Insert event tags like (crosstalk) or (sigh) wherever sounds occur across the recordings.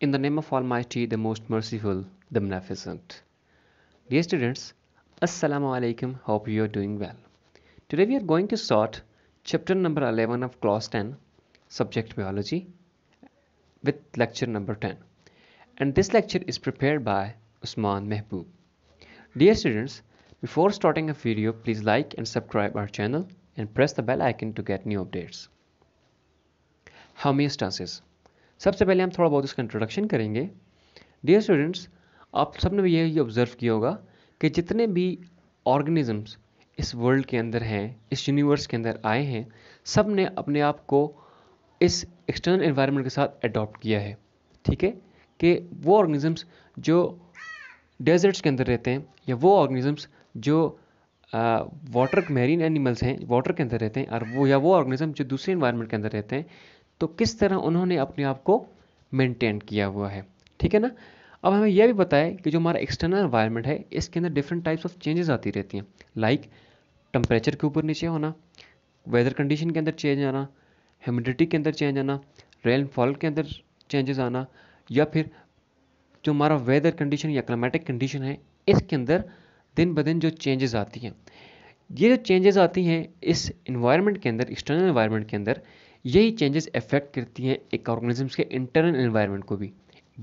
In the name of Almighty, the Most Merciful, the Beneficent. Dear students, Assalamu alaikum. Hope you are doing well. Today we are going to start chapter number 11 of class 10, subject biology, with lecture number 10. And this lecture is prepared by Usman Mehboob. Dear students, before starting a video, please like and subscribe our channel and press the bell icon to get new updates. Homeostasis सबसे पहले हम थोड़ा बहुत इसका introduction करेंगे dear students आप सबने भी यही ऑब्ज़र्व किया होगा कि जितने भी ऑर्गेनिज़म्स इस वर्ल्ड के अंदर हैं इस यूनिवर्स के अंदर आए हैं सब ने अपने आप को इस एक्सटर्नल इन्वायरमेंट के साथ अडॉप्ट किया है ठीक है कि वो ऑर्गेनिज़म्स जो डेजर्ट्स के अंदर रहते हैं या वो ऑर्गेनिज़म्स जो वाटर मैरीन एनिमल्स हैं वाटर के अंदर रहते हैं और वो या वो ऑर्गेनिज्म जो दूसरे इन्वायरमेंट के अंदर रहते हैं तो किस तरह उन्होंने अपने आप को मेंटेन किया हुआ है ठीक है ना अब हमें यह भी बताया कि जो हमारा एक्सटर्नल एनवायरनमेंट है इसके अंदर डिफरेंट टाइप्स ऑफ चेंजेस आती रहती हैं लाइक टेम्परेचर के ऊपर नीचे होना वेदर कंडीशन के अंदर चेंज आना ह्यूमिडिटी के अंदर चेंज आना रेनफॉल के अंदर चेंजेस आना या फिर जो हमारा वेदर कंडीशन या क्लाइमेटिक कंडीशन है इसके अंदर दिन ब दिन जो चेंजेस आती हैं ये जो चेंजेस आती हैं इस इन्वायरमेंट के अंदर एक्सटर्नल इन्वायरमेंट के अंदर यही चेंजेस इफेक्ट करती हैं एक ऑर्गेनिजम्स के इंटरनल इन्वायरमेंट को भी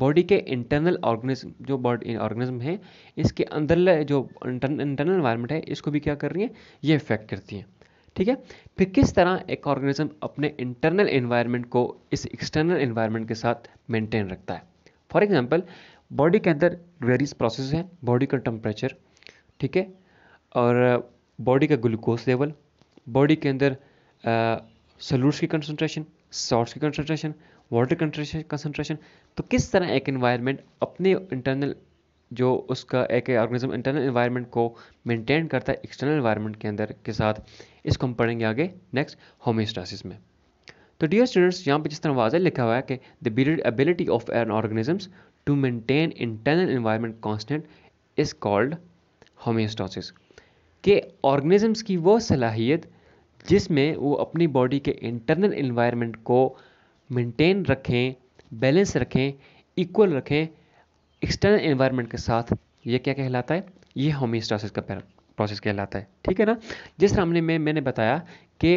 बॉडी के इंटरनल ऑर्गेनिज्म जो बॉडी ऑर्गेनिज्म है इसके अंदर जो इंटरनल इन्वायरमेंट है इसको भी क्या कर रही है ये इफेक्ट करती हैं ठीक है फिर किस तरह एक ऑर्गेनिज्म अपने इंटरनल इन्वायरमेंट को इस एक्सटर्नल इन्वायरमेंट के साथ मेंटेन रखता है फॉर एग्जाम्पल बॉडी के अंदर वेरियस प्रोसेस हैं बॉडी का टेम्परेचर ठीक है और बॉडी का ग्लूकोज लेवल बॉडी के अंदर eh, सल्यूट्स की कंसनट्रेशन सॉल्ट्स की कंसनट्रेशन वाटर कंसनट्रेशन तो किस तरह एक इन्वायरमेंट अपने इंटरनल जो उसका एक ऑर्गेनिज्म इंटरनल इन्वायरमेंट को मेंटेन करता है एक्सटर्नल इन्वायरमेंट के अंदर के साथ इसको हम पढ़ेंगे आगे नेक्स्ट होमियोस्टासिस में तो डियर स्टूडेंट्स यहाँ पे जिस तरह वाजह लिखा हुआ है कि the ability of an organisms to maintain internal environment constant is called homeostasis के ऑर्गेनिजम्स की वो सलाहियत जिसमें वो अपनी बॉडी के इंटरनल इन्वायरमेंट को मेंटेन रखें बैलेंस रखें इक्वल रखें एक्सटर्नल इन्वायरमेंट के साथ ये क्या कहलाता है ये होमियोस्टासिस का प्रोसेस कहलाता है ठीक है ना जिस मामले में मैंने बताया कि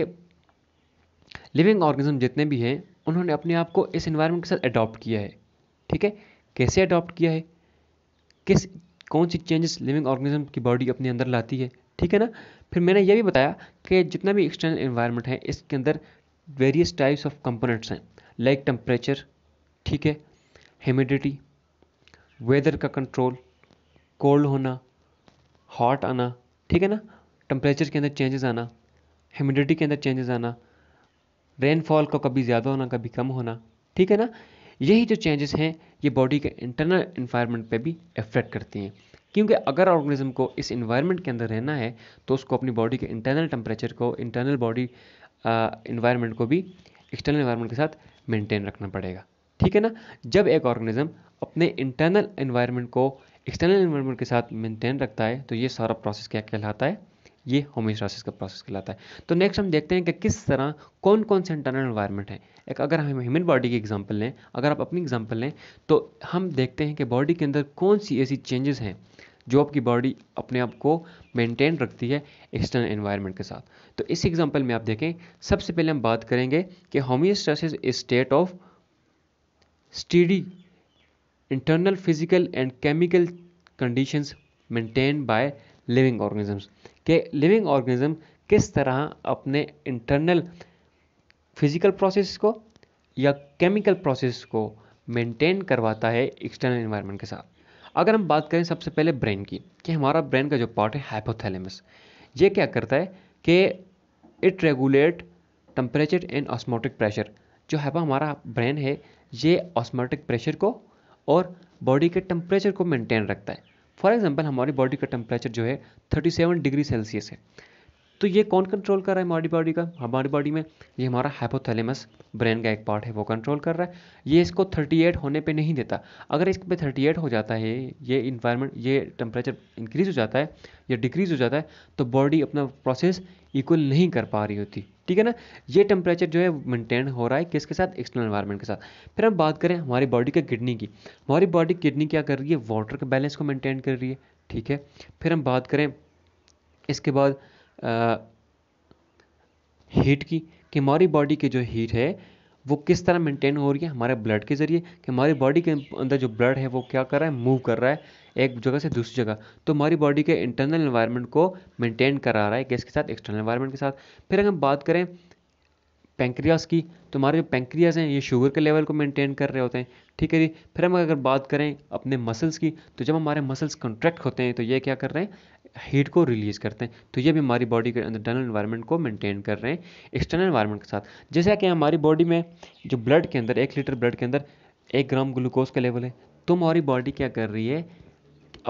लिविंग ऑर्गेनिज्म जितने भी हैं उन्होंने अपने आप को इस इन्वायरमेंट के साथ अडॉप्ट किया है ठीक है कैसे अडॉप्ट किया है किस कौन सी चेंजेस लिविंग ऑर्गेनिज्म की बॉडी अपने अंदर लाती है ठीक है ना फिर मैंने ये भी बताया कि जितना भी एक्सटर्नल इन्वायरमेंट है इसके अंदर वेरियस टाइप्स ऑफ कंपोनेंट्स हैं लाइक टेम्परेचर ठीक है ह्यूमिडिटी वेदर का कंट्रोल कोल्ड होना हॉट आना ठीक है ना टेम्परेचर के अंदर चेंजेस आना ह्यूमिडिटी के अंदर चेंजेस आना रेनफॉल का कभी ज़्यादा होना कभी कम होना ठीक है ना यही जो चेंजेस हैं ये बॉडी के इंटरनल इन्वायरमेंट पे भी इफेक्ट करती हैं क्योंकि अगर ऑर्गेनिज्म को इस इन्वायरमेंट के अंदर रहना है तो उसको अपनी बॉडी के इंटरनल टेम्परेचर को इंटरनल बॉडी इन्वायरमेंट को भी एक्सटर्नल इन्वायरमेंट के साथ मेंटेन रखना पड़ेगा ठीक है ना जब एक ऑर्गेनिज्म अपने इंटरनल इन्वायरमेंट को एक्सटर्नल इन्वायरमेंट के साथ मेंटेन रखता है तो ये सारा प्रोसेस क्या कहलाता है ये होम्योस्टासिस का प्रोसेस कहलाता है तो नेक्स्ट हम देखते हैं कि किस तरह कौन कौन से इंटरनल इन्वायरमेंट हैं एक अगर हम ह्यूमन बॉडी की एग्जाम्पल लें अगर आप अपनी एग्जाम्पल लें तो हम देखते हैं कि बॉडी के अंदर कौन सी ऐसी चेंजेस हैं जो आपकी बॉडी अपने आप को मेंटेन रखती है एक्सटर्नल एनवायरनमेंट के साथ तो इस एग्जांपल में आप देखें सबसे पहले हम बात करेंगे कि homeostasis is state of steady internal physical and chemical conditions maintain by living organisms के लिविंग ऑर्गेनिज्म किस तरह अपने इंटरनल फिजिकल प्रोसेस को या केमिकल प्रोसेस को मेंटेन करवाता है एक्सटर्नल इन्वायरमेंट के साथ अगर हम बात करें सबसे पहले ब्रेन की कि हमारा ब्रेन का जो पार्ट है हाइपोथैलेमस ये क्या करता है कि it regulate temperature and osmotic pressure जो है हमारा ब्रेन है ये ऑस्मोटिक प्रेशर को और बॉडी के टम्परेचर को मेंटेन रखता है फॉर एग्जांपल हमारी बॉडी का टेम्परेचर जो है 37 डिग्री सेल्सियस है तो ये कौन कंट्रोल कर रहा है हमारी बॉडी का हमारी बॉडी में ये हमारा हाइपोथैलेमस ब्रेन का एक पार्ट है वो कंट्रोल कर रहा है ये इसको 38 होने पे नहीं देता अगर इस पे 38 हो जाता है ये इन्वायरमेंट ये टेम्परेचर इंक्रीज हो जाता है या डिक्रीज हो जाता है तो बॉडी अपना प्रोसेस इक्वल नहीं कर पा रही होती ठीक है ना ये टेम्परेचर जो है मेंटेन हो रहा है किसके साथ एक्सटर्नल इन्वायरमेंट के साथ फिर हम बात करें हमारी बॉडी के किडनी की हमारी बॉडी किडनी क्या कर रही है वाटर के बैलेंस को मेंटेन कर रही है ठीक है फिर हम बात करें इसके बाद हीट की कि हमारी बॉडी की जो हीट है वो किस तरह मेंटेन हो रही है हमारे ब्लड के ज़रिए कि हमारी बॉडी के अंदर जो ब्लड है वो क्या कर रहा है मूव कर रहा है एक जगह से दूसरी जगह तो हमारी बॉडी के इंटरनल इन्वायरमेंट को मेंटेन करा रहा है गैस के साथ एक्सटर्नल इन्वायरमेंट के साथ फिर अगर हम बात करें पेंक्रियास की तो हमारे जो पेंक्रियास हैं ये शुगर के लेवल को मेंटेन कर रहे होते हैं ठीक है जी फिर हम अगर बात करें अपने मसल्स की तो जब हमारे मसल्स कंट्रैक्ट होते हैं तो ये क्या कर रहे हैं हीट को रिलीज़ करते हैं तो ये भी हमारी बॉडी के इंटरनल इन्वायरमेंट को मेंटेन कर रहे हैं एक्सटर्नल इन्वायरमेंट के साथ जैसा कि हमारी बॉडी में जो ब्लड के अंदर एक लीटर ब्लड के अंदर एक ग्राम ग्लूकोज का लेवल है तो हमारी बॉडी क्या कर रही है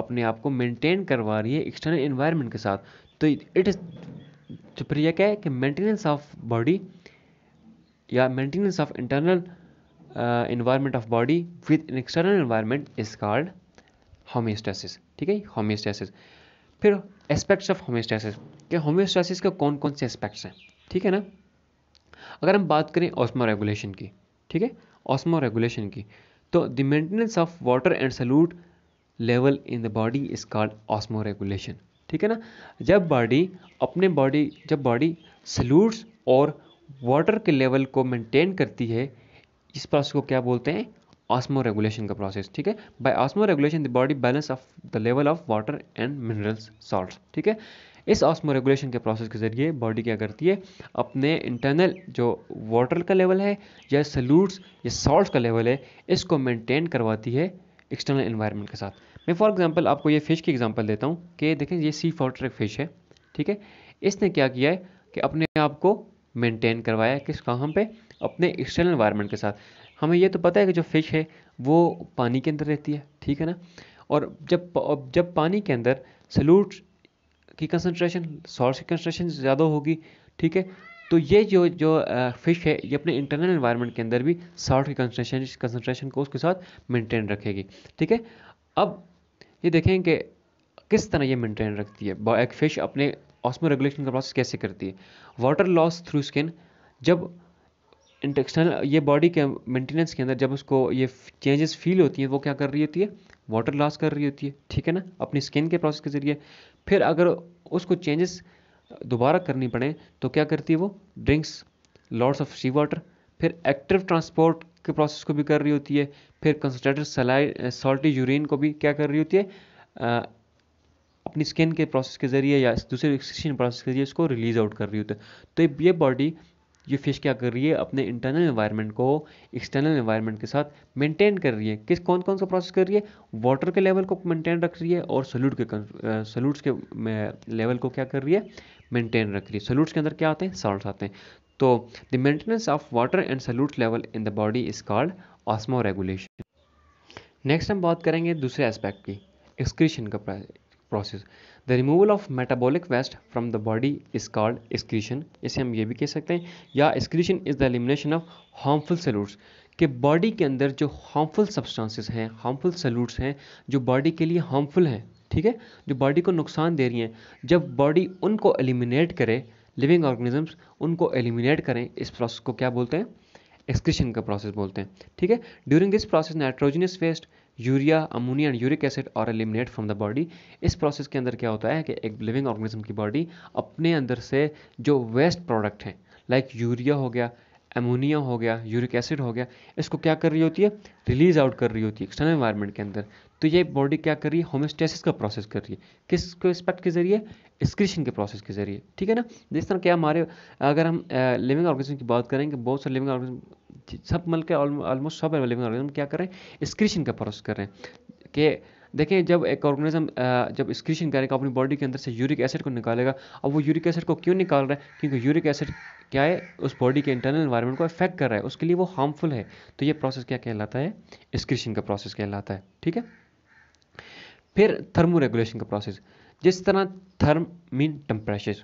अपने आप को मेंटेन करवा रही है एक्सटर्नल इन्वायरमेंट के साथ तो इट इज़ तो फिर यह क्या है कि मेंटेनेंस ऑफ बॉडी या maintenance of internal environment of body within external environment is called homeostasis ठीक है होम्योस्टेसिस फिर एस्पेक्ट्स ऑफ होम्योस्टेसिस के होम्योस्टेसिस के कौन कौन से एस्पेक्ट्स हैं ठीक है ना अगर हम बात करें ऑस्मो रेगुलेशन की ठीक है ऑस्मो रेगुलेशन की तो the maintenance of water and solute level in the body is called osmoregulation ठीक है ना जब बॉडी अपने बॉडी जब बॉडी सल्यूट्स और वाटर के लेवल को मेंटेन करती है इस प्रोसेस को क्या बोलते हैं ऑस्मो रेगुलेशन का प्रोसेस ठीक है by osmoregulation the body balance of the level of water and minerals salt ठीक है इस ऑस्मो रेगुलेशन के प्रोसेस के जरिए बॉडी क्या करती है अपने इंटरनल जो वाटर का लेवल है या सल्यूट्स या सॉल्ट का लेवल है इसको मेंटेन करवाती है एक्सटर्नल इन्वायरमेंट के साथ मैं फॉर एग्जांपल आपको ये फ़िश की एग्जांपल देता हूँ कि देखें ये सी वाटर एक फ़िश है ठीक है इसने क्या किया है कि अपने आप को मेंटेन करवाया किस कहाँ पे अपने एक्सटर्नल इन्वायरमेंट के साथ हमें यह तो पता है कि जो फ़िश है वो पानी के अंदर रहती है ठीक है ना और जब जब पानी के अंदर सल्यूट की कंसनट्रेशन सॉल्ट की कंसनट्रेशन ज़्यादा होगी ठीक है तो ये जो जो फ़िश है ये अपने इंटरनल इन्वायरमेंट के अंदर भी सॉल्ट की कंसनट्रेशन कंसनट्रेशन को उसके साथ मेंटेन रखेगी ठीक है अब ये देखें कि किस तरह ये मेंटेन रखती है एक फ़िश अपने ऑस्मो रेगुलेशन का प्रोसेस कैसे करती है वाटर लॉस थ्रू स्किन जब इंटेक्सनल ये बॉडी के मेंटेनेंस के अंदर जब उसको ये चेंजेस फील होती हैं वो क्या कर रही होती है वाटर लॉस कर रही होती है ठीक है ना अपनी स्किन के प्रोसेस के ज़रिए फिर अगर उसको चेंजेस दोबारा करनी पड़े तो क्या करती है वो drinks lots of sea water फिर एक्टिव ट्रांसपोर्ट के प्रोसेस को भी कर रही होती है फिर कंसनट्रेटेड सलाइड सॉल्टी यूरिन को भी क्या कर रही होती है अपनी स्किन के प्रोसेस के ज़रिए या दूसरे एक्सक्रीशन प्रोसेस के जरिए इसको रिलीज़ आउट कर रही होती है तो ये बॉडी ये फ़िश क्या कर रही है अपने इंटरनल इन्वायरमेंट को एक्सटर्नल इन्वायरमेंट के साथ मेंटेन कर रही है किस कौन कौन सा प्रोसेस कर रही है वाटर के लेवल को मेंटेन रख रही है और सल्यूट के सल्यूट्स के लेवल को क्या कर रही है मेंटेन रख रही है सल्यूट्स के अंदर क्या आते हैं सॉल्ट आते हैं तो the maintenance of water and solute level in the body is called osmoregulation next हम बात करेंगे दूसरे एस्पेक्ट की एक्सक्रीशन का process the removal of metabolic waste from the body is called excretion इसे हम ये भी कह सकते हैं या excretion is the elimination of harmful solutes कि बॉडी के अंदर जो हार्मफुल सब्सटेंसेस हैं हार्मफुल सेलूट्स हैं जो बॉडी के लिए हार्मफुल हैं ठीक है जो बॉडी को नुकसान दे रही हैं जब बॉडी उनको एलिमिनेट करे लिविंग ऑर्गेनिजम्स उनको एलिमिनेट करें इस प्रोसेस को क्या बोलते हैं एक्सक्रीशन का प्रोसेस बोलते हैं ठीक है during this process nitrogenous waste urea ammonia and uric acid are eliminate from the body इस प्रोसेस के अंदर क्या होता है कि एक लिविंग ऑर्गेनिज्म की बॉडी अपने अंदर से जो वेस्ट प्रोडक्ट हैं लाइक यूरिया हो गया एमोनिया हो गया यूरिक एसिड हो गया इसको क्या कर रही होती है रिलीज आउट कर रही होती है एक्सटर्नल एन्वायरमेंट के अंदर तो ये बॉडी क्या कर रही है होमोस्टेसिस का प्रोसेस कर रही है किस को रिस्पेक्ट के जरिए एक्सक्रीशन के प्रोसेस के जरिए ठीक है ना जिस तरह क्या हमारे अगर हम लिविंग ऑर्गेनिज्म की बात कि बहुत सारे लिविंग ऑर्गेनिज्म सब मल के ऑलमोस्ट सब लिविंग ऑर्गेनिज्म क्या कर रहे हैं एक्सक्रीशन का प्रोसेस कर रहे हैं कि देखें जब एक ऑर्गेनिज्म जब स्क्रीशन करेगा अपनी बॉडी के अंदर से यूरिक एसिड को निकालेगा अब वो यूरिक एसिड को क्यों निकाल रहा है क्योंकि यूरिक एसिड क्या है उस बॉडी के इंटरनल इन्वायरमेंट को इफेक्ट कर रहा है उसके लिए वो हार्मफुल है तो ये प्रोसेस क्या कहलाता है स्क्रीशन का प्रोसेस कहलाता है ठीक है फिर थर्मो रेगुलेशन का प्रोसेस जिस तरह थर्म मीन टेम्परेचर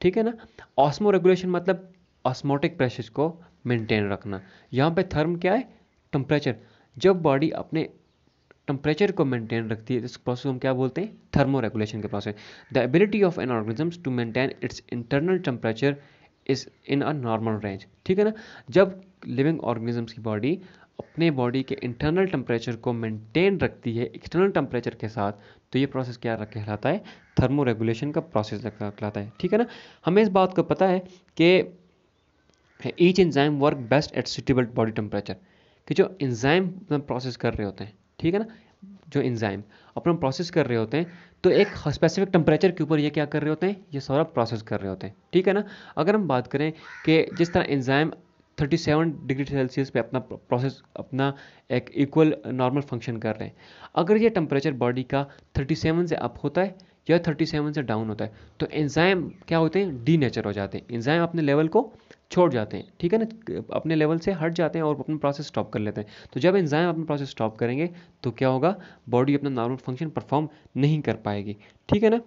ठीक है ना ऑस्मो रेगुलेशन मतलब ऑस्मोटिक प्रेशर को मेंटेन रखना यहाँ पे थर्म क्या है टेम्परेचर जब बॉडी अपने टेम्परेचर को मेंटेन रखती है तो इस प्रोसेस को हम क्या बोलते हैं थर्मो रेगुलेशन के process the ability of an organisms to maintain its internal temperature is in a normal range ठीक है ना जब लिविंग ऑर्गेनिजम्स की बॉडी अपने बॉडी के इंटरनल टेम्परेचर को मेंटेन रखती है एक्सटर्नल टेम्परेचर के साथ तो ये प्रोसेस क्या कहलाता है थर्मो रेगुलेशन का प्रोसेस कहलाता है ठीक है ना हमें इस बात को पता है कि each enzyme work best at suitable body temperature कि जो इंजाइम प्रोसेस कर रहे होते हैं ठीक है ना जो इंजाइम अपन प्रोसेस कर रहे होते हैं तो एक स्पेसिफिक टेम्परेचर के ऊपर ये क्या कर रहे होते हैं ये सारा प्रोसेस कर रहे होते हैं ठीक है ना अगर हम बात करें कि जिस तरह इंजाइम 37 डिग्री सेल्सियस पे अपना प्रोसेस अपना एक इक्वल नॉर्मल फंक्शन कर रहे हैं अगर ये टेम्परेचर बॉडी का 37 से अप होता है या 37 से डाउन होता है तो एंजाइम क्या होते हैं डी नेचर हो जाते हैं एंजाइम अपने लेवल को छोड़ जाते हैं ठीक है ना अपने लेवल से हट जाते हैं और अपना प्रोसेस स्टॉप कर लेते हैं तो जब एंजाइम अपना प्रोसेस स्टॉप करेंगे तो क्या होगा बॉडी अपना नॉर्मल फंक्शन परफॉर्म नहीं कर पाएगी ठीक है ना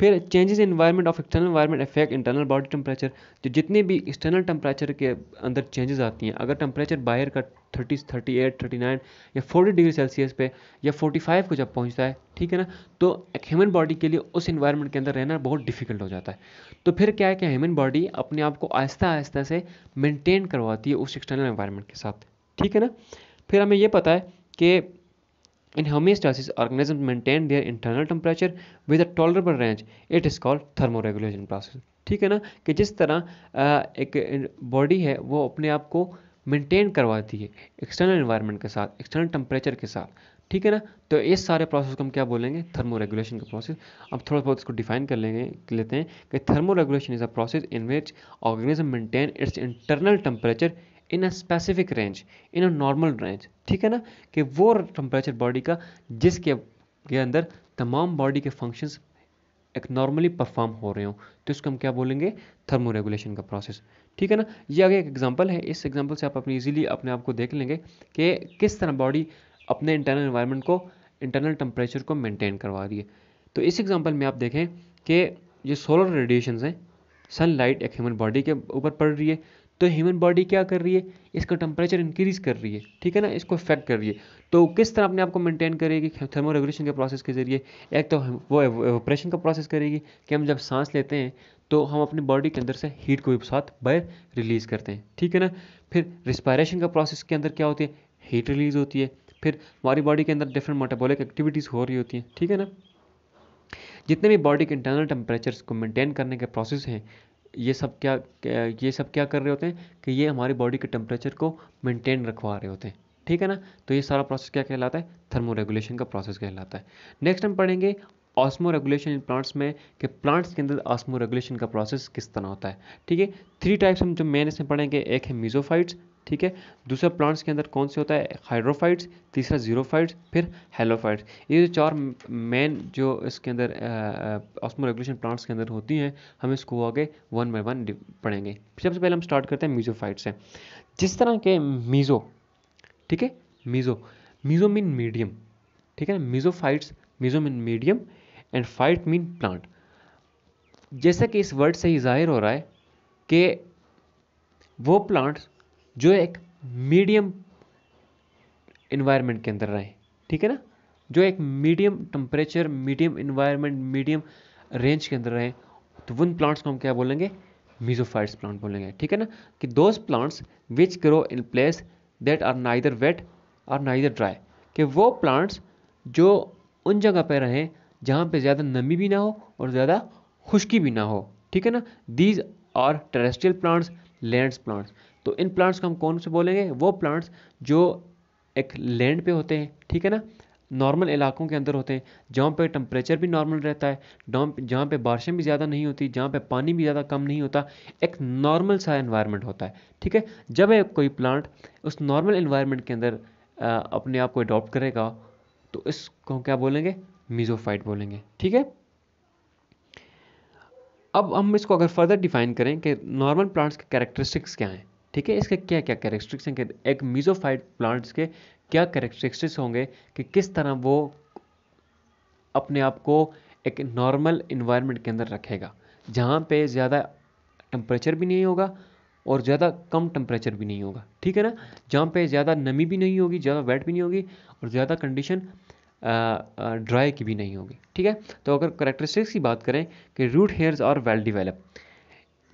फिर changes in environment of external environment effect internal body temperature जो जितने भी एक्सटर्नल टेम्परेचर के अंदर चेंजेस आती हैं अगर टेम्परेचर बाहर का thirty thirty eight thirty nine या फोर्टी डिग्री सेल्सियस पे या फोर्टी फाइव को जब पहुंचता है ठीक है ना तो एक ह्यूमन बॉडी के लिए उस इन्वायरमेंट के अंदर रहना बहुत डिफिकल्ट हो जाता है तो फिर क्या है कि ह्यूमन बॉडी अपने आप को आहिस्ता आहिस्ता से मेनटेन करवाती है उस एक्सटर्नल इन्वायरमेंट के साथ ठीक है ना फिर हमें यह पता है कि In homeostasis, organisms maintain their internal temperature with a tolerable range. It is called thermoregulation process. ठीक है ना कि जिस तरह एक बॉडी है वो अपने आप को मेंटेन करवाती है एक्सटर्नल इन्वायरमेंट के साथ एक्सटर्नल टेम्परेचर के साथ ठीक है ना तो इस सारे प्रोसेस को हम क्या बोलेंगे थर्मो रेगुलेशन का प्रोसेस अब थोड़ा बहुत इसको डिफाइन कर लेंगे लेते हैं कि thermoregulation is a process in which organism maintain its internal temperature in a specific range in a normal range ठीक है ना कि वो टेम्परेचर बॉडी का जिसके के अंदर तमाम बॉडी के फंक्शंस एक नॉर्मली परफॉर्म हो रहे हो तो इसको हम क्या बोलेंगे थर्मो रेगुलेशन का प्रोसेस ठीक है ना ये आगे एक एग्जांपल है इस एग्जांपल से आप अपने इजीली अपने आप को देख लेंगे कि किस तरह बॉडी अपने इंटरनल इन्वायरमेंट को इंटरनल टेम्परेचर को मेंटेन करवा रही है तो इस एग्जाम्पल में आप देखें कि जो सोलर रेडिएशन हैं सनलाइट एक ह्यूमन बॉडी के ऊपर पड़ रही है तो ह्यूमन बॉडी क्या कर रही है इसका टेम्परेचर इंक्रीज़ कर रही है ठीक है ना इसको इफेक्ट कर रही है तो किस तरह अपने आप को मेंटेन करेगी थर्मो रेगुलेशन के प्रोसेस के ज़रिए एक तो वो ऑपरेशन का प्रोसेस करेगी कि हम जब सांस लेते हैं तो हम अपनी बॉडी के अंदर से हीट को साथ बाहर रिलीज़ करते हैं ठीक है ना फिर रिस्पायरेशन का प्रोसेस के अंदर क्या होती है हीट रिलीज़ होती है फिर हमारी बॉडी के अंदर डिफरेंट मोटाबोलिक एक्टिविटीज़ हो रही होती हैं ठीक है ना जितने भी बॉडी के इंटरनल टेम्परेचर को मेंटेन करने के प्रोसेस हैं ये सब क्या ये सब क्या कर रहे होते हैं कि ये हमारी बॉडी के टेम्परेचर को मेंटेन रखवा रहे होते हैं ठीक है ना तो ये सारा प्रोसेस क्या कहलाता है थर्मोरेगुलेशन का प्रोसेस कहलाता है नेक्स्ट हम पढ़ेंगे ऑस्मो रेगुलेशन इन प्लांट्स में कि प्लांट्स के अंदर ऑस्मो रेगुलेशन का प्रोसेस किस तरह होता है ठीक है थ्री टाइप्स हम जो मेन इसमें पढ़ेंगे एक है मीजोफाइट्स ठीक है दूसरा प्लांट्स के अंदर कौन से होता है हाइड्रोफाइट्स तीसरा जीरोफाइट्स फिर हेलोफाइट्स ये जो चार मेन जो इसके अंदर ऑस्मो रेगुलेशन प्लांट्स के अंदर होती हैं हम इसको आगे वन बाई वन पढ़ेंगे सबसे पहले हम स्टार्ट करते हैं मीजोफाइट्स से जिस तरह के मीज़ो ठीक है मीज़ो मीज़ो मीन मीडियम ठीक है ना mesophytes meso mean medium and phyte mean plant जैसा कि इस वर्ड से ही जाहिर हो रहा है कि वो प्लांट जो एक मीडियम इन्वायरमेंट के अंदर रहें ठीक है ना जो एक medium temperature medium environment medium range के अंदर रहें तो उन प्लांट्स को हम क्या बोलेंगे मीजोफाइट्स प्लांट बोलेंगे ठीक है ना कि those plants which grow in place that are neither wet or neither dry कि वो प्लांट्स जो उन जगह पर रहें जहाँ पे ज़्यादा नमी भी ना हो और ज़्यादा खुश्की भी ना हो ठीक है ना these are terrestrial plants lands plants तो इन प्लांट्स को हम कौन से बोलेंगे वो प्लांट्स जो एक लैंड पे होते हैं ठीक है ना नॉर्मल इलाकों के अंदर होते हैं जहाँ पे टम्परेचर भी नॉर्मल रहता है जहाँ पे बारिशें भी ज़्यादा नहीं होती जहाँ पे पानी भी ज़्यादा कम नहीं होता एक नॉर्मल सा इन्वायरमेंट होता है ठीक है जब एक कोई प्लांट उस नॉर्मल इन्वायरमेंट के अंदर अपने आप को अडॉप्ट करेगा तो इसको क्या बोलेंगे मीजोफाइट बोलेंगे ठीक है अब हम इसको अगर फर्दर डिफाइन करें कि नॉर्मल प्लांट्स के कैरेक्टरिस्टिक्स क्या हैं ठीक है इसके क्या क्या कैरेक्टरिस्टिक्स हैं एक मीजोफाइट प्लांट्स के क्या कैरेक्टरिस्टिक्स होंगे कि किस तरह वो अपने आप को एक नॉर्मल इन्वायरमेंट के अंदर रखेगा जहाँ पे ज़्यादा टेम्परेचर भी नहीं होगा और ज़्यादा कम टेम्परेचर भी नहीं होगा ठीक है ना जहाँ पे ज़्यादा नमी भी नहीं होगी ज़्यादा वेट भी नहीं होगी और ज़्यादा कंडीशन ड्राई की भी नहीं होगी ठीक है तो अगर करेक्टरिस्टिक्स की बात करें कि root hairs are well develop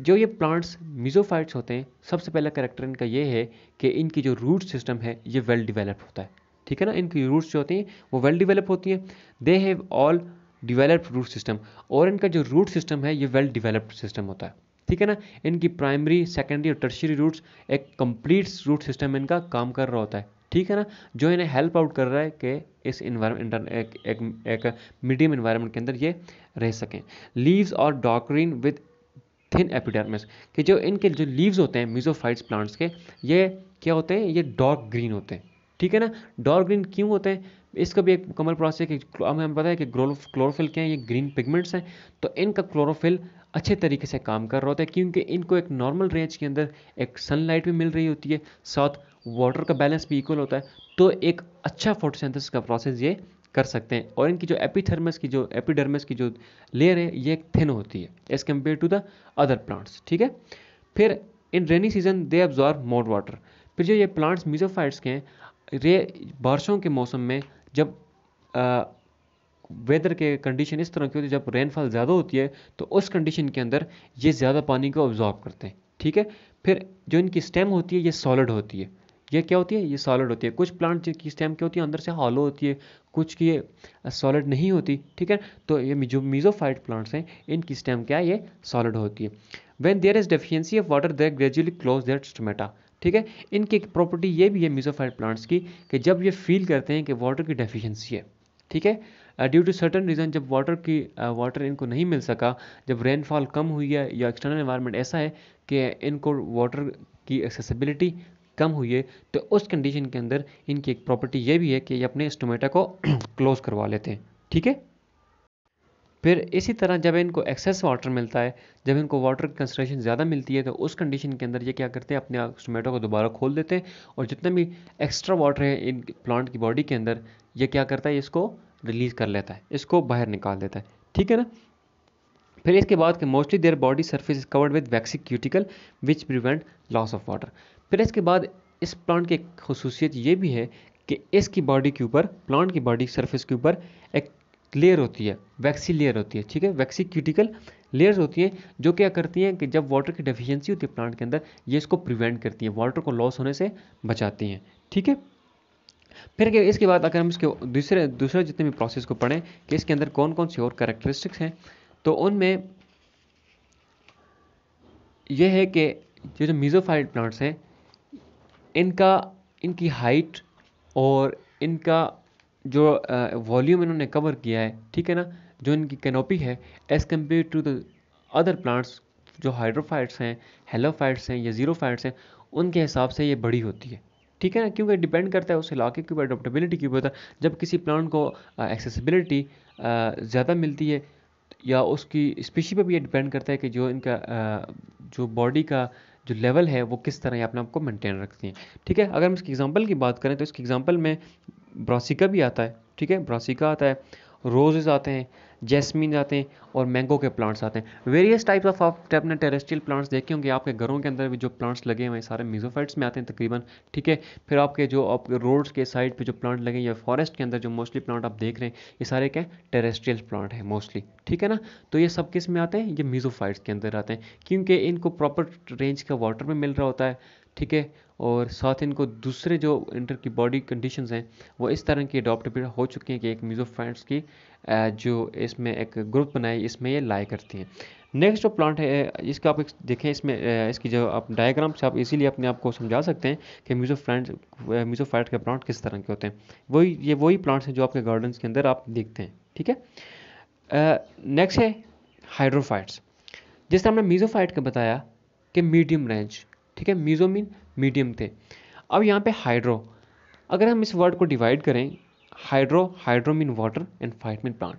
जो ये प्लांट्स मिजोफाइट्स होते हैं सबसे पहला करेक्टर इनका ये है कि इनकी जो रूट सिस्टम है ये वेल डिवेलप होता है ठीक है ना इनकी रूट्स जो होती हैं वो वेल डिवेलप होती हैं they have all developed root system और इनका जो रूट सिस्टम है ये वेल डिवेलप्ड सिस्टम होता है ठीक है ना इनकी प्राइमरी सेकेंडरी और टर्शरी रूट्स एक कंप्लीट रूट सिस्टम इनका काम कर रहा होता है ठीक है ना जो इन्हें हेल्प आउट कर रहा है कि इस इन्वायरमेंट एक, एक, एक मीडियम इन्वायरमेंट के अंदर ये रह सकें लीव्स और डॉक्रीन विद थिन एपिडर्मिस कि जो इनके जो लीव्स होते हैं मिजोफाइट्स प्लांट्स के ये क्या होते हैं ये डार्क ग्रीन होते हैं ठीक है ना डार्क ग्रीन क्यों होते हैं इसका भी एक कमल प्रोसेस है कि हमें पता है कि क्लोरोफिल क्या है ये ग्रीन पिगमेंट्स हैं तो इनका क्लोरोफिल अच्छे तरीके से काम कर रहा होता है क्योंकि इनको एक नॉर्मल रेंज के अंदर एक सनलाइट भी मिल रही होती है साथ वाटर का बैलेंस भी इक्वल होता है तो एक अच्छा फोटोसेंथिस का प्रोसेस ये कर सकते हैं और इनकी जो एपिथर्मस की जो एपिडर्मस की जो लेयर है ये थिन होती है as compare to the other plants ठीक है फिर in rainy season they absorb more water फिर जो ये प्लांट्स मिजोफाइट्स के हैं रे बारिशों के मौसम में जब आ, वेदर के कंडीशन इस तरह की होती है जब रेनफॉल ज़्यादा होती है तो उस कंडीशन के अंदर ये ज़्यादा पानी को ऑब्जॉर्व करते हैं ठीक है फिर जो इनकी स्टेम होती है ये सॉलिड होती है ये क्या होती है ये सॉलिड होती है कुछ प्लांट की स्टेम क्या होती है अंदर से हॉलो होती है कुछ की ये सॉलिड नहीं होती ठीक है तो ये जो मीजोफाइट प्लांट्स हैं इनकी स्टेम क्या है ये सॉलिड होती है when there is deficiency of water they gradually close their stomata ठीक है इनकी एक प्रॉपर्टी ये भी है मीजोफाइट प्लांट्स की कि जब ये फील करते हैं कि वाटर की डेफिशिएंसी है ठीक है ड्यू टू सर्टन रीज़न जब वाटर की वाटर uh, इनको नहीं मिल सका जब रेनफॉल कम हुई है या एक्सटर्नल इन्वायरमेंट ऐसा है कि इनको वाटर की एक्सेसिबिलिटी कम हुई है तो उस कंडीशन के अंदर इनकी एक प्रॉपर्टी ये भी है कि ये अपने स्टोमेटा को क्लोज (clears throat) करवा लेते हैं ठीक है फिर इसी तरह जब इनको एक्सेस वाटर मिलता है जब इनको वाटर की कंसनट्रेशन ज़्यादा मिलती है तो उस कंडीशन के अंदर ये क्या करते हैं अपने टोमेटो को दोबारा खोल देते हैं और जितना भी एक्स्ट्रा वाटर है इन प्लांट की बॉडी के अंदर ये क्या करता है इसको रिलीज़ कर लेता है इसको बाहर निकाल देता है ठीक है ना फिर इसके बाद के mostly their body surface is covered with waxy cuticle which prevent loss of water फिर इसके बाद इस प्लांट की खसूसियत ये भी है कि इसकी बॉडी के ऊपर प्लांट की बॉडी सर्फेस के ऊपर एक लेयर होती है वैक्सी लेयर होती है ठीक है वैक्सी क्यूटिकल लेयर्स होती हैं जो क्या करती हैं कि जब वाटर की डेफिशिएंसी होती है प्लांट के अंदर ये इसको प्रिवेंट करती हैं वाटर को लॉस होने से बचाती हैं ठीक है फिर के इसके बाद अगर हम इसके दूसरे दूसरे जितने भी प्रोसेस को पढ़ें कि इसके अंदर कौन कौन से और करेक्टरिस्टिक्स हैं तो उनमें यह है कि जो जो मीज़ोफाइट प्लांट्स हैं इनका इनकी हाइट और इनका जो वॉल्यूम इन्होंने कवर किया है ठीक है ना जो इनकी कैनोपी है as compare to the other plants जो हाइड्रोफाइट्स हैं हेलोफाइट्स हैं या ज़ीरोफाइट्स हैं उनके हिसाब से ये बड़ी होती है ठीक है ना क्योंकि डिपेंड करता है उस इलाके के ऊपर अडोप्टेबिलिटी के ऊपर जब किसी प्लांट को एक्सेसिबिलिटी uh, uh, ज़्यादा मिलती है या उसकी स्पीशी पर भी ये डिपेंड करता है कि जो इनका uh, जो बॉडी का जो लेवल है वो किस तरह अपने आप को मेंटेन रखती हैं ठीक है अगर हम इसकी एग्जांपल की बात करें तो इसके एग्जांपल में ब्रासिका भी आता है ठीक है ब्रासिका आता है रोजेज़ आते हैं जैसमिन आते हैं और मैंगो के प्लांट्स आते हैं वेरियस टाइप्स ऑफ आप अपने टेरेस्ट्रियल प्लांट्स देखे होंगे आपके घरों के अंदर भी जो प्लांट्स लगे हुए हैं सारे मीजोफाइट्स में आते हैं तकरीबन ठीक है फिर आपके जो आप रोड्स के साइड पर जो प्लांट लगे या फॉरेस्ट के अंदर जो मोस्टली प्लांट आप देख रहे हैं ये सारे क्या टेरेस्ट्रियल प्लांट हैं मोस्टली ठीक है ना तो ये सब किस में आते हैं ये मीजोफाइट्स के अंदर आते हैं क्योंकि इनको प्रॉपर रेंज का वाटर में मिल रहा होता है ठीक है और साथ ही इनको दूसरे जो इंटर की बॉडी कंडीशंस हैं वो इस तरह की अडोप्ट हो चुकी हैं कि एक म्यूजोफ्रेंड्स की जो इसमें एक ग्रुप बनाई इसमें ये लाई करती हैं नेक्स्ट जो प्लांट है इसका आप देखें इसमें इसकी जो आप डायग्राम से आप इसीलिए अपने आप को समझा सकते हैं कि म्यूजोफ्रेंड्स म्यूजोफ्राइट के प्लांट किस तरह के होते हैं वही ये वही प्लांट्स हैं जो आपके गार्डन के अंदर आप देखते हैं ठीक है नेक्स्ट है हाइड्रोफाइट्स जिस तरह हमने मीजोफाइट का बताया कि मीडियम रेंज ठीक है मीज़ो मीन मीडियम थे अब यहाँ पे हाइड्रो अगर हम इस वर्ड को डिवाइड करें hydro hydro mean water and phyte mean plant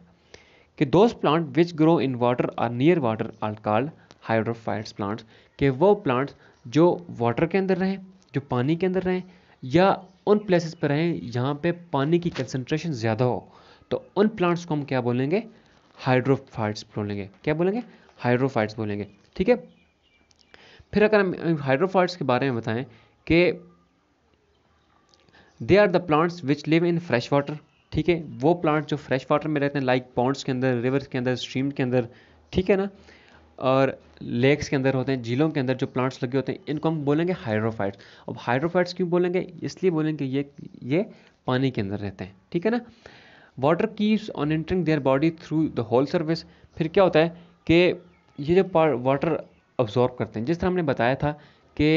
कि those plant which grow in water or near water are called hydrophytes plants के वो प्लांट्स जो वाटर के अंदर रहें जो पानी के अंदर रहें या उन प्लेसेस पर रहें जहाँ पे पानी की कंसनट्रेशन ज़्यादा हो तो उन प्लांट्स को हम क्या बोलेंगे हाइड्रोफाइट्स बोलेंगे क्या बोलेंगे हाइड्रोफाइट्स बोलेंगे ठीक है फिर अगर हम हाइड्रोफाइट्स के बारे में बताएं कि they are the plants which live in fresh water ठीक है वो प्लांट्स जो फ्रेश वाटर में रहते हैं लाइक पॉन्ड्स के अंदर रिवर्स के अंदर स्ट्रीम के अंदर ठीक है ना और लेक्स के अंदर होते हैं झीलों के अंदर जो प्लांट्स लगे होते हैं इनको हम बोलेंगे हाइड्रोफाइट्स अब हाइड्रोफाइट्स क्यों बोलेंगे इसलिए बोलेंगे ये ये पानी के अंदर रहते हैं ठीक है ना water keeps on entering their body through the whole surface फिर क्या होता है कि ये जो वाटर ऑब्जॉर्ब करते हैं जिस तरह हमने बताया था कि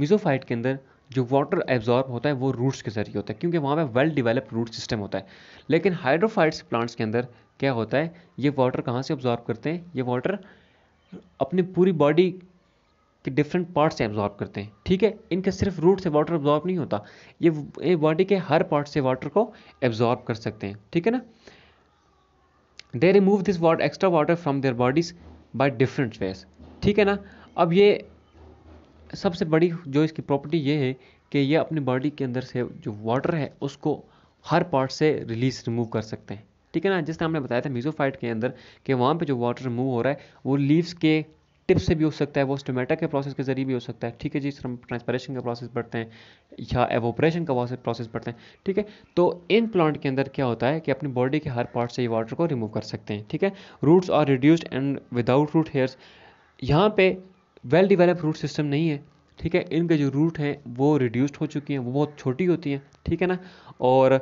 मिजोफाइट के अंदर जो वाटर एब्जॉर्ब होता है वो रूट्स के ज़रिए होता है क्योंकि वहाँ पे वेल डेवलप्ड रूट सिस्टम होता है लेकिन हाइड्रोफाइट्स प्लांट्स के अंदर क्या होता है ये वाटर कहाँ से ऑब्जॉर्ब करते हैं ये वाटर अपनी पूरी बॉडी के डिफरेंट पार्ट से एब्जॉर्ब करते हैं ठीक है इनके सिर्फ रूट से वाटर ऑब्जॉर्ब नहीं होता ये बॉडी के हर पार्ट से वाटर को एब्जॉर्ब कर सकते हैं ठीक है ना they remove this water extra water from their bodies by different ways ठीक है ना अब ये सबसे बड़ी जो इसकी प्रॉपर्टी ये है कि ये अपनी बॉडी के अंदर से जो वाटर है उसको हर पार्ट से रिलीज रिमूव कर सकते हैं ठीक है ना जिस तरह हमने बताया था मीजोफाइट के अंदर कि वहाँ पे जो वाटर रिमूव हो रहा है वो लीव्स के टिप से भी हो सकता है वो स्टोमेटा के प्रोसेस के जरिए भी हो सकता है ठीक है जिस इस हम ट्रांसपरेशन का प्रोसेस बढ़ते हैं या एवोपरेशन का प्रोसेस बढ़ते हैं ठीक है तो इन प्लांट के अंदर क्या होता है कि अपनी बॉडी के हर पार्ट से ये वाटर को रिमूव कर सकते हैं ठीक है roots are reduced and without root hairs यहाँ पे वेल डिवेलप रूट सिस्टम नहीं है ठीक है इनके जो रूट हैं वो रिड्यूस्ड हो चुकी हैं वो बहुत छोटी होती हैं ठीक है ना और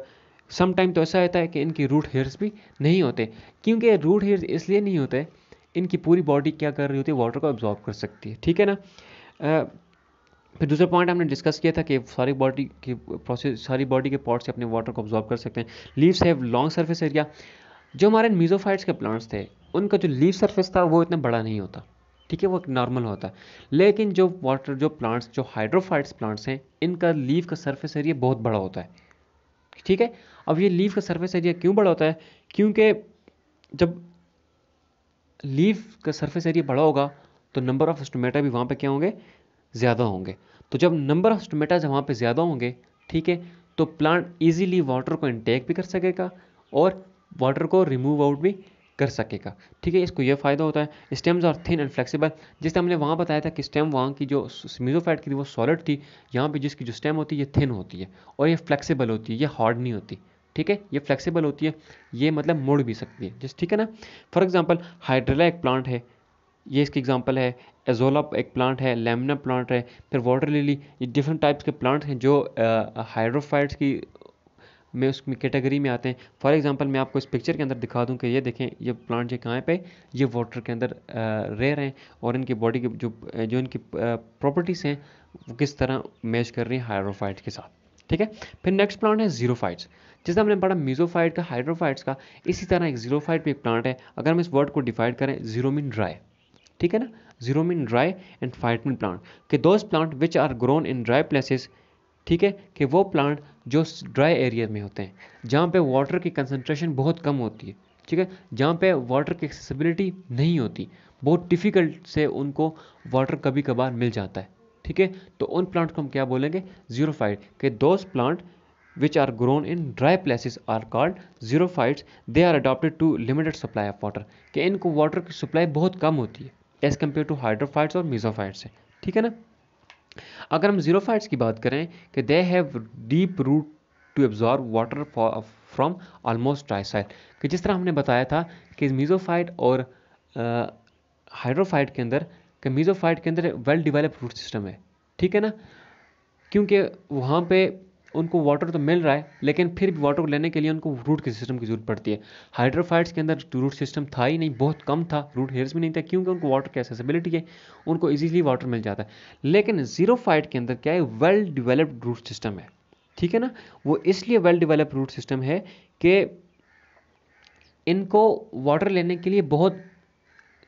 सम टाइम तो ऐसा रहता है कि इनके रूट हेयर्स भी नहीं होते क्योंकि रूट हेयर्स इसलिए नहीं होते इनकी पूरी बॉडी क्या कर रही होती है वाटर को एब्जॉर्ब कर सकती है ठीक है ना फिर दूसरा पॉइंट हमने डिस्कस किया था कि सारी बॉडी के प्रोसेस सारी बॉडी के पॉट्स से अपने वाटर को ऑब्जॉर्व कर सकते हैं leaves have long surface area जो हमारे मीजोफाइट्स के प्लांट्स थे उनका जो लीव सर्फेस था वो इतना बड़ा नहीं होता ठीक है वो नॉर्मल होता है लेकिन जो वाटर जो प्लांट्स जो हाइड्रोफाइट्स प्लांट्स हैं इनका लीव का सरफेस एरिया बहुत बड़ा होता है ठीक है अब ये लीव का सरफेस एरिया क्यों बड़ा होता है क्योंकि जब लीव का सरफेस एरिया बड़ा होगा तो नंबर ऑफ स्टोमेटा भी वहाँ पे क्या होंगे ज़्यादा होंगे तो जब नंबर ऑफ स्टोमेटा वहाँ पे ज़्यादा होंगे ठीक है तो प्लांट इजीली वाटर को इंटेक भी कर सकेगा और वाटर को रिमूव आउट भी कर सकेगा ठीक है इसको ये फ़ायदा होता है स्टेम्स और थिन एंड फ्लेक्सिबल जैसे हमने वहाँ बताया था कि स्टेम वहाँ की जो मिजोफाइट की थी वो सॉलिड थी यहाँ पे जिसकी जो स्टेम होती है ये थिन होती है और ये फ्लेक्सिबल होती है ये हार्ड नहीं होती ठीक है ये फ्लेक्सिबल होती है ये मतलब मुड़ भी सकती है जिस ठीक है ना फॉर एग्जाम्पल हाइड्रेला एक प्लांट है ये इसकी एग्जाम्पल है एजोला एक प्लांट है लेमिना प्लांट है फिर वाटर लिली ये डिफरेंट टाइप्स के प्लांट हैं जो हाइड्रोफाइट्स की में उसमें कैटेगरी में आते हैं फॉर एग्जांपल मैं आपको इस पिक्चर के अंदर दिखा दूं कि ये देखें ये प्लांट ये कहाँ पे ये वाटर के अंदर रेयर हैं और इनकी बॉडी के जो जो इनकी प्रॉपर्टीज़ हैं वो किस तरह मैच कर रही हैं हाइड्रोफाइट्स के साथ ठीक है फिर नेक्स्ट प्लांट है जीरोफाइट्स जैसे हमने पढ़ा मीजोफाइट का हाइड्रोफाइट्स का इसी तरह एक जीरोफाइट भी एक प्लांट है अगर हम इस वर्ड को डिफाइड करें जीरो मीन ड्राई ठीक है ना xero mean dry and phyte mean plant के those plant which are grown in dry places ठीक है कि वो प्लांट जो ड्राई एरिया में होते हैं जहाँ पे वाटर की कंसनट्रेशन बहुत कम होती है ठीक है जहाँ पे वाटर की एक्सेसिबिलिटी नहीं होती बहुत डिफ़िकल्ट से उनको वाटर कभी कभार मिल जाता है ठीक है तो उन प्लांट को हम क्या बोलेंगे जीरोफाइट के those plant which are grown in dry places are called xerophytes they are adopted to limited supply of water कि इनको वाटर की सप्लाई बहुत कम होती है एज कम्पेयर टू हाइड्रोफाइट्स और मिजोफाइट्स से ठीक है ना अगर हम जीरोफाइट्स की बात करें कि they have deep root to absorb water from almost dry soil कि जिस तरह हमने बताया था कि मीजोफाइट और हाइड्रोफाइट के अंदर कि मीजोफाइट के अंदर वेल डिवेलप रूट सिस्टम है ठीक है ना क्योंकि वहाँ पे उनको वाटर तो मिल रहा है लेकिन फिर भी वाटर को लेने के लिए उनको रूट के सिस्टम की जरूरत पड़ती है हाइड्रोफाइट्स के अंदर रूट सिस्टम था ही नहीं बहुत कम था रूट हेयर्स भी नहीं था क्योंकि उनको वाटर की एसेसिबिलिटी है उनको ईजीली वाटर मिल जाता है लेकिन जीरो फाइट के अंदर क्या है वेल डिवेलप्ड रूट सिस्टम है ठीक है ना वो इसलिए वेल डिवेलप्ड रूट सिस्टम है कि इनको वाटर लेने के लिए बहुत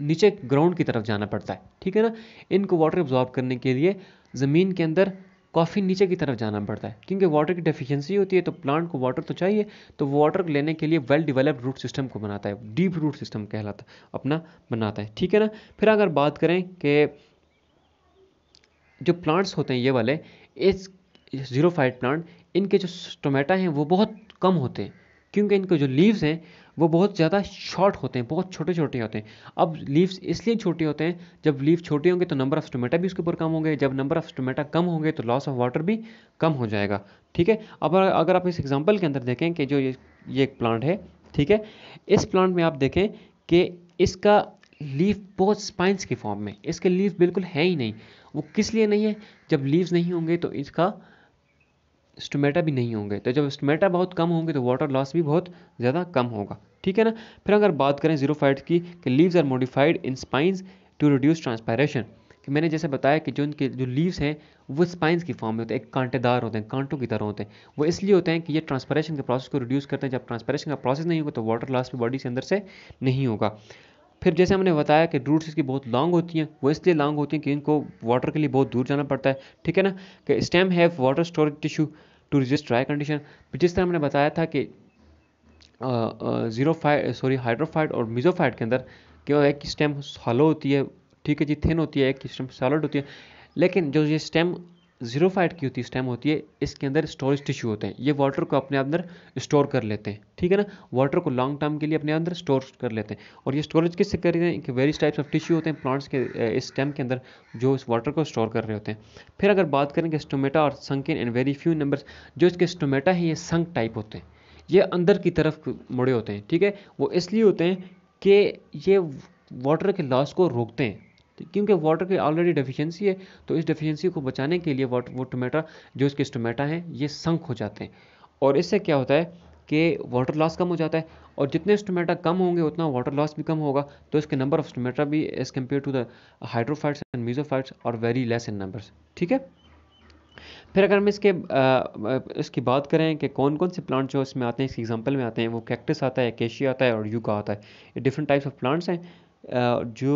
नीचे ग्राउंड की तरफ जाना पड़ता है ठीक है ना इनको वाटर एब्जॉर्ब करने के लिए ज़मीन के अंदर काफ़ी नीचे की तरफ जाना पड़ता है क्योंकि वाटर की डेफिशिएंसी होती है तो प्लांट को वाटर तो चाहिए तो वाटर लेने के लिए वेल डिवेलप्ड रूट सिस्टम को बनाता है डीप रूट सिस्टम कहलाता है अपना बनाता है ठीक है ना फिर अगर बात करें कि जो प्लांट्स होते हैं ये वाले इस ज़ीरो फाइट प्लांट इनके जो टोमेटा हैं वो बहुत कम होते हैं क्योंकि इनके जो लीव्स हैं वो बहुत ज़्यादा शॉर्ट होते हैं बहुत छोटे छोटे होते हैं अब लीव्स इसलिए छोटे होते हैं जब लीव छोटे होंगे तो नंबर ऑफ स्टोमेटा भी उसके ऊपर कम होंगे जब नंबर ऑफ स्टोमेटा कम होंगे तो लॉस ऑफ वाटर भी कम हो जाएगा ठीक है अब अगर आप इस एग्जाम्पल के अंदर देखें कि जो ये ये एक प्लांट है ठीक है इस प्लांट में आप देखें कि इसका लीव बहुत स्पाइंस के फॉर्म में इसके लीव बिल्कुल है ही नहीं वो किस लिए नहीं है जब लीव्स नहीं होंगे तो इसका स्टोमेटा भी नहीं होंगे तो जब स्टोमेटा बहुत कम होंगे तो वाटर लॉस भी बहुत ज़्यादा कम होगा ठीक है ना फिर अगर बात करें जीरो फाइट की कि leaves are modified in spines to reduce transpiration कि मैंने जैसे बताया कि जो उनके जो लीव्स हैं वो स्पाइंस की फॉर्म में होते हैं एक कांटेदार होते हैं कांटों की तरह होते हैं वो इसलिए होते हैं कि ये ट्रांसपेरेशन के प्रोसेस को रिड्यूस करते हैं जब ट्रांसपेरेशन का प्रोसेस नहीं होगा तो वाटर लॉस भी बॉडी के अंदर से नहीं होगा फिर जैसे हमने बताया कि रूट्स इसकी बहुत लॉन्ग होती हैं वो इसलिए लॉन्ग होती हैं कि इनको वाटर के लिए बहुत दूर जाना पड़ता है ठीक है ना कि stem have water storage tissue to resist dry condition जिस तरह हमने बताया था कि जीरो सॉरी हाइड्रोफाइट और मिजोफाइट के अंदर केवल एक स्टेम हॉलो होती है ठीक है जी थिन होती है एक स्टेम सॉलिड होती है लेकिन जो ये स्टेम जीरोफाइट की होती है स्टेम होती है इसके अंदर स्टोरेज टिश्यू होते हैं ये वाटर को अपने अंदर स्टोर कर लेते हैं ठीक है ना वाटर को लॉन्ग टर्म के लिए अपने अंदर स्टोर कर लेते हैं और ये स्टोरेज किससे कर रहे हैं कि वेरियस टाइप्स ऑफ टिश्यू होते हैं प्लांट्स के इस स्टेम के अंदर जो इस वाटर को स्टोर कर रहे होते हैं फिर अगर बात करें कि stomata are sunken and very few numbers जो इसके स्टोमेटा हैं ये संक टाइप होते हैं ये अंदर की तरफ मुड़े होते हैं ठीक है वो इसलिए होते हैं कि ये वाटर के लॉस को रोकते हैं तो क्योंकि वाटर की ऑलरेडी डेफिशिएंसी है तो इस डेफिशिएंसी को बचाने के लिए वाटर वो टोमेटा जो इसके टोमेटा हैं ये संख हो जाते हैं और इससे क्या होता है कि वाटर लॉस कम हो जाता है और जितने स्टोमेटा कम होंगे उतना वाटर लॉस भी कम होगा तो इसके नंबर ऑफ स्टोमेटा भी as compare to the hydrophytes and mesophytes are very less in numbers ठीक है फिर अगर हम इसके आ, इसकी बात करें कि कौन कौन से प्लांट जो इसमें आते हैं इसके एग्जांपल में आते हैं वो कैक्टस आता है केशिया आता है और यूका आता है ये डिफरेंट टाइप्स ऑफ प्लांट्स हैं जो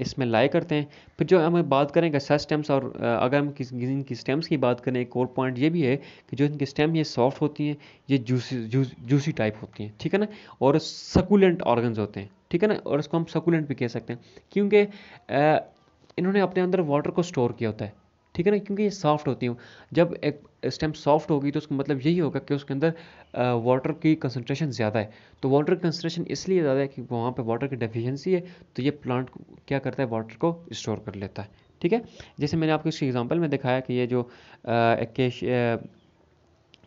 इसमें लाए करते हैं फिर जो हमें बात करें कि सर स्टेम्स और अगर हम किस इनकी स्टेम्स की बात करें एक और पॉइंट ये भी है कि जो इनकी स्टेम ये सॉफ्ट होती हैं ये जूसी जू जूसी टाइप होती हैं ठीक है ना और सकुलेंट ऑर्गन्स होते हैं ठीक है ना और इसको हम सकुलेंट भी कह सकते हैं क्योंकि इन्होंने अपने अंदर वाटर को स्टोर किया होता है ठीक है ना क्योंकि ये सॉफ्ट होती हूँ जब एक स्टेम सॉफ्ट होगी तो उसका मतलब यही होगा कि उसके अंदर वाटर की कंसनट्रेशन ज़्यादा है तो वाटर की कंसनट्रेशन इसलिए ज़्यादा है कि वहाँ पर वाटर की डेफिशिएंसी है तो ये प्लांट क्या करता है वाटर को स्टोर कर लेता है ठीक है जैसे मैंने आपको इसके एग्जांपल में दिखाया कि ये जो एकेश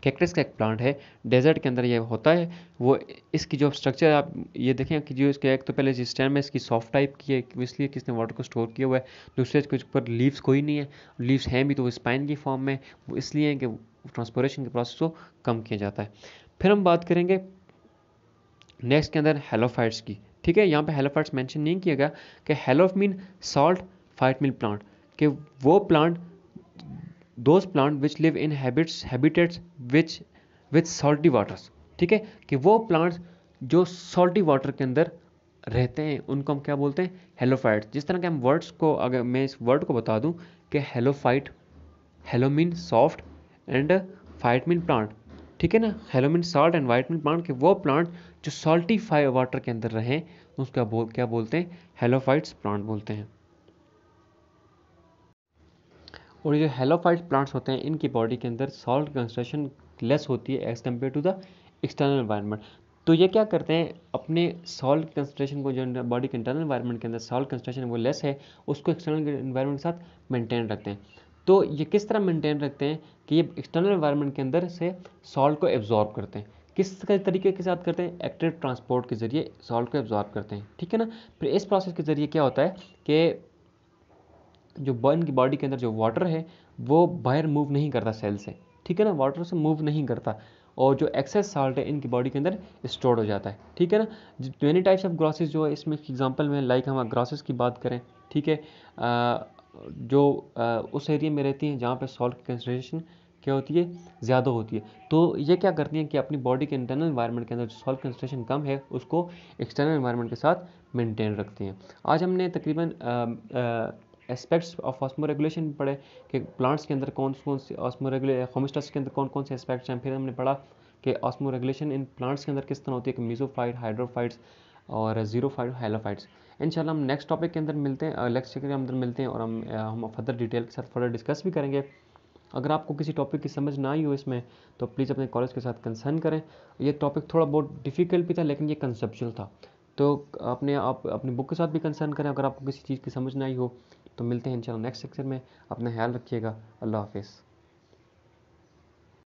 कैक्टस का एक प्लांट है डेजर्ट के अंदर ये होता है वो इसकी जो स्ट्रक्चर आप ये देखें कि जो इसके एक तो पहले जिस टाइम में इसकी सॉफ्ट टाइप की है इसलिए किसने वाटर को स्टोर किया हुआ है दूसरे इसके ऊपर लीव्स कोई नहीं है लीव्स हैं भी तो वो स्पाइन की फॉर्म में वो इसलिए कि ट्रांसपोरेशन के प्रोसेस को कम किया जाता है फिर हम बात करेंगे नेक्स्ट के अंदर हेलोफाइट्स की ठीक है यहाँ पर हेलोफाइट्स मैंशन नहीं किया गया कि halo mean salt phyte mean plant कि वो plant those plant which live in habits habitats which with salty waters ठीक है कि वो प्लांट्स जो सॉल्टी वाटर के अंदर रहते हैं उनको हम क्या बोलते हैं हेलोफाइट जिस तरह के हम वर्ड्स को अगर मैं इस वर्ड को बता दूं कि halophyte halo mean soft and phyte plant ठीक है ना halo mean salt and phyte mean plant के वो प्लांट जो सॉल्टी वाटर के अंदर रहें उसका बोल क्या बोलते हैं हेलोफाइट्स प्लांट बोलते हैं और ये हेलोफाइट प्लांट्स होते हैं इनकी बॉडी के अंदर सॉल्ट कंसट्रेशन लेस होती है as compare to the external environment तो ये क्या करते हैं अपने सॉल्ट कंसट्रेशन को जो बॉडी के इंटरनल इन्वायरमेंट के अंदर सॉल्ट कंसट्रेशन वो लेस है उसको एक्सटर्नल इन्वायरमेंट के साथ मेंटेन रखते हैं तो ये किस तरह मेंटेन रखते हैं कि ये एक्सटर्नल इन्वायरमेंट के अंदर से सॉल्ट को एब्जॉर्ब करते हैं किस तरीके के साथ करते हैं एक्टिव ट्रांसपोर्ट के ज़रिए सॉल्ट को एब्जॉर्ब करते हैं ठीक है ना फिर इस प्रोसेस के ज़रिए क्या होता है कि जो बर्न की बॉडी के अंदर जो वाटर है वो बाहर मूव नहीं करता सेल से ठीक है ना वाटर से मूव नहीं करता और जो एक्सेस साल्ट है इनकी बॉडी के अंदर स्टोर हो जाता है ठीक है ना मेनी टाइप्स ऑफ ग्रासेस जो है इसमें एग्जांपल में लाइक हम ग्रासेस की बात करें ठीक है जो उस एरिया में रहती हैं जहाँ पर सॉल्ट की कंसनट्रेशन क्या होती है ज़्यादा होती है तो ये क्या करती हैं कि अपनी बॉडी के इंटरनल इन्वायरमेंट के अंदर जो सॉल्ट कंसनट्रेशन कम है उसको एक्सटर्नल इन्वायरमेंट के साथ मेंटेन रखती हैं आज हमने तकरीबन एस्पेक्ट्स ऑफ ऑस्मो रेगुलेशन पढ़े कि प्लांट्स के अंदर कौन कौन से ऑस्मो रेगुले के अंदर कौन कौन से एस्पेक्ट्स हैं फिर हमने पढ़ा कि ऑस्मो रेगुलेशन इन प्लांट्स के अंदर किस तरह होती है कि मीजोफाइट हाइड्रोफाइट्स और जीरो फाइट हेलोफाइट्स हम नेक्स्ट टॉपिक के अंदर मिलते हैं लेक्चर के अंदर मिलते हैं और हम हम फर्दर डिटेल के साथ फर्दर डिस्कस भी करेंगे अगर आपको किसी टॉपिक की समझ ना आई हो इसमें तो प्लीज़ अपने कॉलेज के साथ कंसर्न करें ये टॉपिक थोड़ा बहुत डिफ़िकल्ट भी था लेकिन ये कंसेप्चुअल था तो अपने आप अपनी बुक के साथ भी कंसर्न करें अगर आपको किसी चीज़ की समझ ना आई हो तो मिलते हैं इंशाल्लाह नेक्स्ट सेक्शन में अपना ख्याल रखिएगा अल्लाह हाफिज़